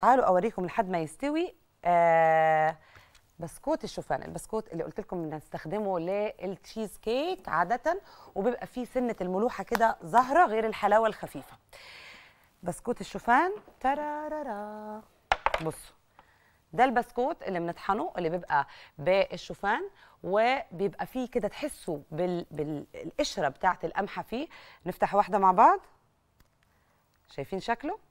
تعالوا اوريكم لحد ما يستوي آه بسكوت الشوفان البسكوت اللي قلت لكم بنستخدمه للتشيز كيك عاده وبيبقى فيه سنه الملوحه كده ظاهره غير الحلاوه الخفيفه بسكوت الشوفان ترارارا بصوا ده البسكوت اللي بنطحنه اللي بيبقى بالشوفان وبيبقى فيه كده تحسوا بال... بالقشره بتاعه القمحه فيه نفتح واحده مع بعض شايفين شكله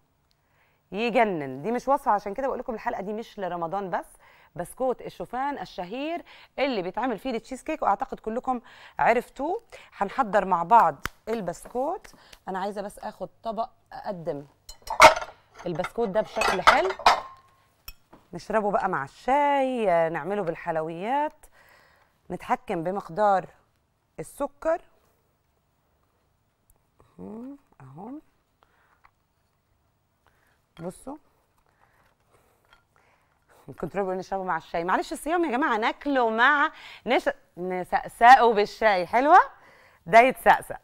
يجنن دي مش وصفه عشان كده بقول لكم الحلقه دي مش لرمضان بس بسكوت الشوفان الشهير اللي بيتعمل فيه التشيز كيك واعتقد كلكم عرفتوه هنحضر مع بعض البسكوت انا عايزه بس اخد طبق اقدم البسكوت ده بشكل حلو نشربه بقى مع الشاي نعمله بالحلويات نتحكم بمقدار السكر اهو بصوا كنت بقول نشربه مع الشاي معلش الصيام يا جماعه ناكله مع نش... نسقسقه بالشاي حلوه ده يتسقسق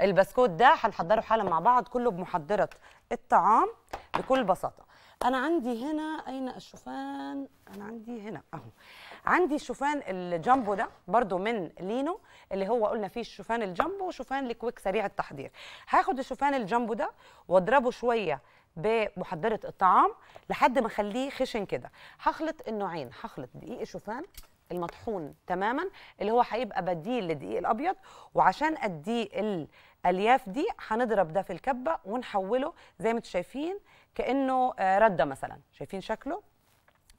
البسكوت ده هنحضره حالا مع بعض كله بمحضره الطعام بكل بساطه انا عندي هنا اين الشوفان انا عندي هنا اهو عندي شوفان الجامبو ده برضو من لينو اللي هو قلنا فيه الشوفان الجامبو وشوفان الكويك سريع التحضير هاخد الشوفان الجامبو ده واضربه شويه بمحضره الطعام لحد ما اخليه خشن كده هخلط النوعين هخلط دقيق شوفان المطحون تماما اللي هو هيبقى بديل للدقيق الابيض وعشان اديه الالياف دي هنضرب ده في الكبه ونحوله زي ما انتم شايفين كانه آه، رده مثلا شايفين شكله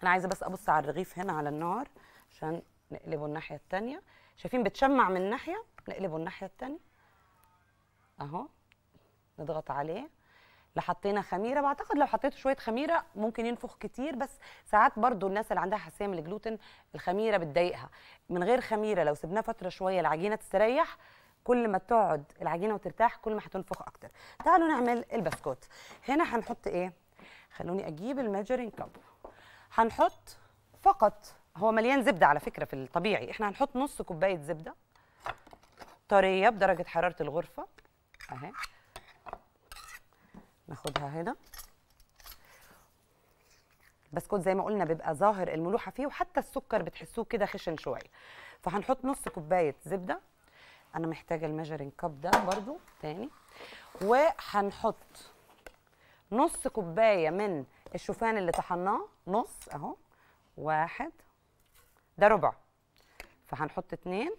انا عايزه بس ابص على الرغيف هنا على النار عشان نقلبه الناحيه الثانيه شايفين بتشمع من ناحيه نقلبه الناحيه الثانيه اهو نضغط عليه لحطينا خميره بعتقد لو حطيت شويه خميره ممكن ينفخ كتير بس ساعات برضو الناس اللي عندها حساسيه من الجلوتين الخميره بتضايقها من غير خميره لو سبناها فتره شويه العجينه تستريح كل ما تقعد العجينه وترتاح كل ما هتنفخ اكتر تعالوا نعمل البسكوت هنا هنحط ايه خلوني اجيب الميجرين كاب هنحط فقط هو مليان زبده على فكره في الطبيعي احنا هنحط نص كوبايه زبده طريه بدرجه حراره الغرفه اهي ناخدها هنا بسكوت زي ما قلنا بيبقى ظاهر الملوحه فيه وحتى السكر بتحسوه كده خشن شويه فهنحط نص كوبايه زبده انا محتاجه الميجرنج كاب ده برده تاني وهنحط نص كوبايه من الشوفان اللي طحناه نص اهو واحد ده ربع فهنحط اتنين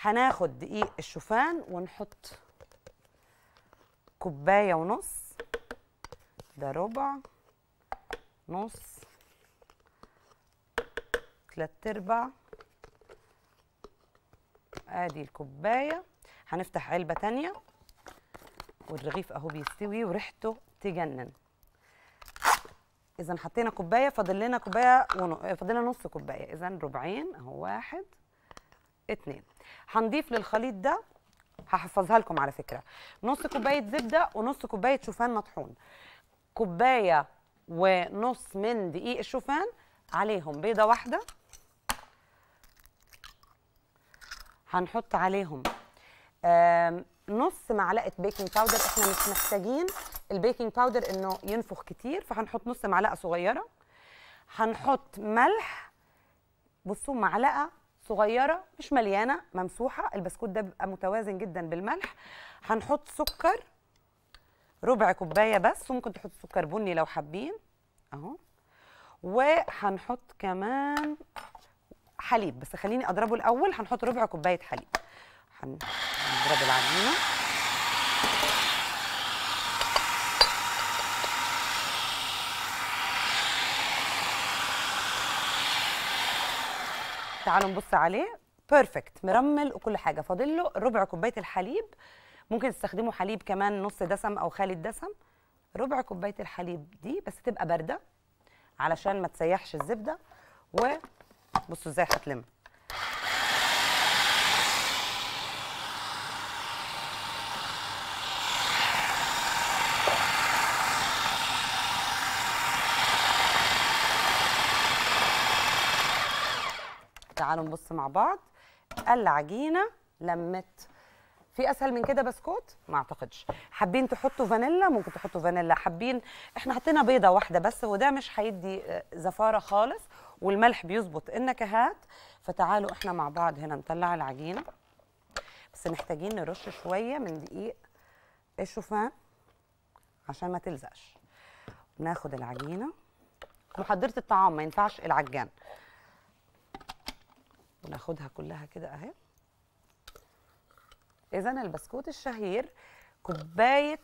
هناخد دقيق الشوفان ونحط كوبايه ونص ده ربع نص ثلاث ارباع ادي الكوبايه هنفتح علبه تانية والرغيف اهو بيستوي وريحته تجنن اذا حطينا كوبايه فاضل لنا كوبايه ون... فاضل لنا نص كوبايه اذا ربعين اهو واحد اتنين هنضيف للخليط ده هحفظها لكم على فكره نص كوبايه زبده ونص كوبايه شوفان مطحون كوبايه ونص من دقيق الشوفان عليهم بيضه واحده هنحط عليهم نص معلقه بيكنج باودر احنا مش محتاجين البيكنج باودر انه ينفخ كتير فهنحط نص معلقه صغيره هنحط ملح بصوا معلقه صغيره مش مليانه ممسوحه البسكوت ده بيبقى متوازن جدا بالملح هنحط سكر ربع كوبايه بس وممكن تحط سكر بني لو حابين اهو وهنحط كمان حليب بس خليني اضربه الاول هنحط ربع كوبايه حليب هنضرب العجينه تعالوا نبص عليه بيرفكت مرمل وكل حاجه فاضل له ربع كوبايه الحليب ممكن تستخدموا حليب كمان نص دسم او خالي الدسم ربع كوبايه الحليب دي بس تبقى بارده علشان ما تسيحش الزبده وبصوا ازاي هتلم تعالوا نبص مع بعض العجينه لمت في اسهل من كده بسكوت ما اعتقدش حابين تحطوا فانيلا ممكن تحطوا فانيلا حابين احنا حطينا بيضه واحده بس وده مش هيدي آه، زفاره خالص والملح بيظبط النكهات فتعالوا احنا مع بعض هنا نطلع العجينه بس محتاجين نرش شويه من دقيق الشوفان عشان ما تلزقش ناخد العجينه محضره الطعام ما ينفعش العجان وناخدها كلها كده اهي اذا البسكوت الشهير كوبايه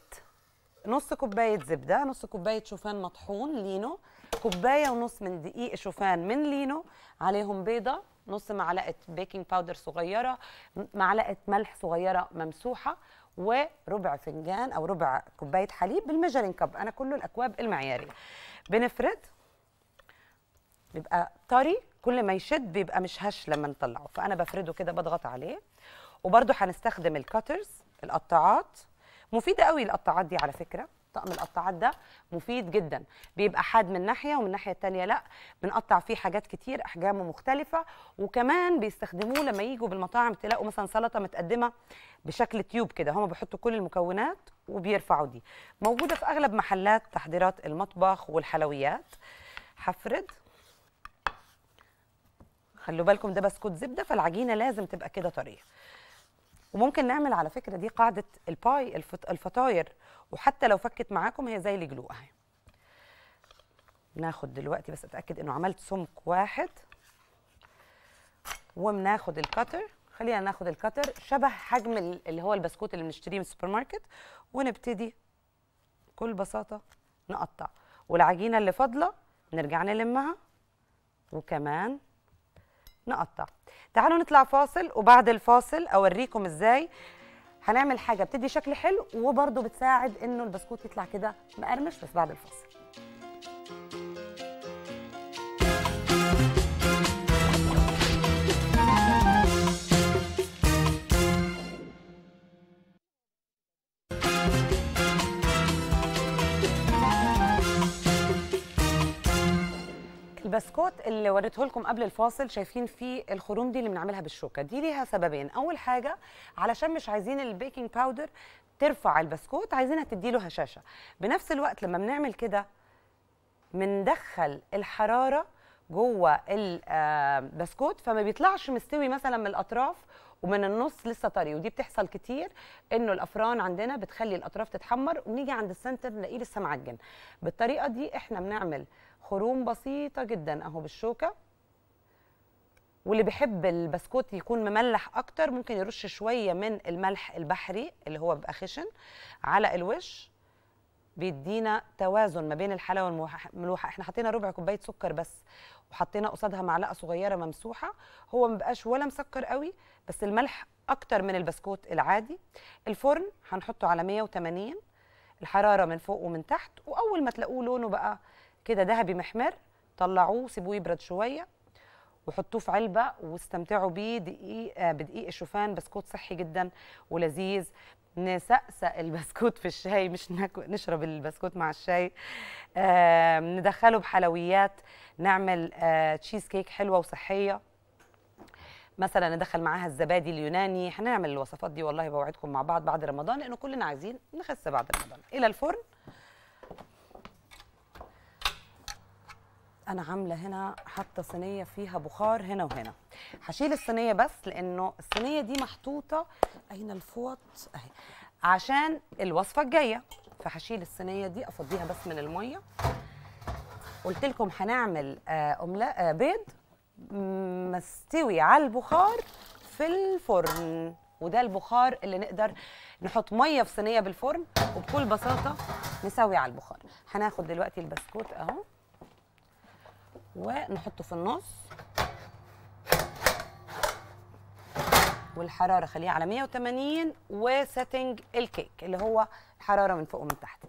نص كوبايه زبده نص كوبايه شوفان مطحون لينو كوبايه ونص من دقيق شوفان من لينو عليهم بيضه نص معلقه بيكنج باودر صغيره معلقه ملح صغيره ممسوحه وربع فنجان او ربع كوبايه حليب بالمجرين كاب انا كله الاكواب المعياريه بنفرد بيبقى طري كل ما يشد بيبقى مش هش لما نطلعه فانا بفرده كده بضغط عليه وبرده هنستخدم الكاترز القطاعات مفيده قوي القطاعات دي على فكره طقم القطاعات ده مفيد جدا بيبقى حاد من ناحيه ومن الناحيه التانية لا بنقطع فيه حاجات كتير احجامه مختلفه وكمان بيستخدموه لما يجوا بالمطاعم تلاقوا مثلا سلطه متقدمه بشكل تيوب كده هما بيحطوا كل المكونات وبيرفعوا دي موجوده في اغلب محلات تحضيرات المطبخ والحلويات هفرد خلوا بالكم ده بسكوت زبده فالعجينه لازم تبقى كده طريه وممكن نعمل على فكره دي قاعده الباي الفطاير وحتى لو فكت معاكم هي زي الجلو اهي ناخد دلوقتي بس اتاكد انه عملت سمك واحد وبناخد الكتر خلينا ناخد الكتر شبه حجم اللي هو البسكوت اللي بنشتريه من السوبر ماركت ونبتدي بكل بساطه نقطع والعجينه اللي فاضله نرجع نلمها وكمان نقطع تعالوا نطلع فاصل وبعد الفاصل اوريكم ازاي هنعمل حاجه بتدي شكل حلو وبرده بتساعد انه البسكوت يطلع كده مقرمش بس بعد الفاصل البسكوت اللي وريته لكم قبل الفاصل شايفين فيه الخروم دي اللي بنعملها بالشوكه دي ليها سببين اول حاجه علشان مش عايزين البيكنج باودر ترفع البسكوت عايزينها تديله هشاشه بنفس الوقت لما بنعمل كده بندخل الحراره جوه البسكوت آه، فما بيطلعش مستوي مثلا من الاطراف ومن النص لسه طري ودي بتحصل كتير انه الافران عندنا بتخلي الاطراف تتحمر ونيجي عند السنتر نلاقيه لسه معجن بالطريقه دي احنا بنعمل خروم بسيطه جدا اهو بالشوكه واللي بيحب البسكوت يكون مملح اكتر ممكن يرش شويه من الملح البحري اللي هو بيبقى خشن على الوش بيدينا توازن ما بين الحلاوه والملوحه احنا حطينا ربع كوبايه سكر بس وحطينا قصادها معلقه صغيره ممسوحه هو ما بقاش ولا مسكر قوي بس الملح اكتر من البسكوت العادي الفرن هنحطه على 180 الحراره من فوق ومن تحت واول ما تلاقوه لونه بقى كده دهبي محمر طلعوه سيبوه يبرد شويه وحطوه في علبه واستمتعوا بيه دقيق آه، بدقيق الشوفان بسكوت صحي جدا ولذيذ نسقسق البسكوت في الشاي مش نشرب البسكوت مع الشاي ندخله بحلويات نعمل تشيز آه، كيك حلوه وصحيه مثلا ندخل معاها الزبادي اليوناني هنعمل الوصفات دي والله بوعدكم مع بعض بعد رمضان لانه كلنا عايزين نخس بعد رمضان الى الفرن انا عامله هنا حاطه صينيه فيها بخار هنا وهنا هشيل الصينيه بس لانه الصينيه دي محطوطه اين الفوط اهي عشان الوصفه الجايه فهشيل الصينيه دي افضيها بس من الميه قلت لكم هنعمل آه, آه، بيض مستوي على البخار في الفرن وده البخار اللي نقدر نحط ميه في صينيه بالفرن وبكل بساطه نسوي على البخار هناخد دلوقتي البسكوت اهو ونحطه في النص والحراره خليها على 180 وسيتنج الكيك اللي هو الحراره من فوق ومن تحت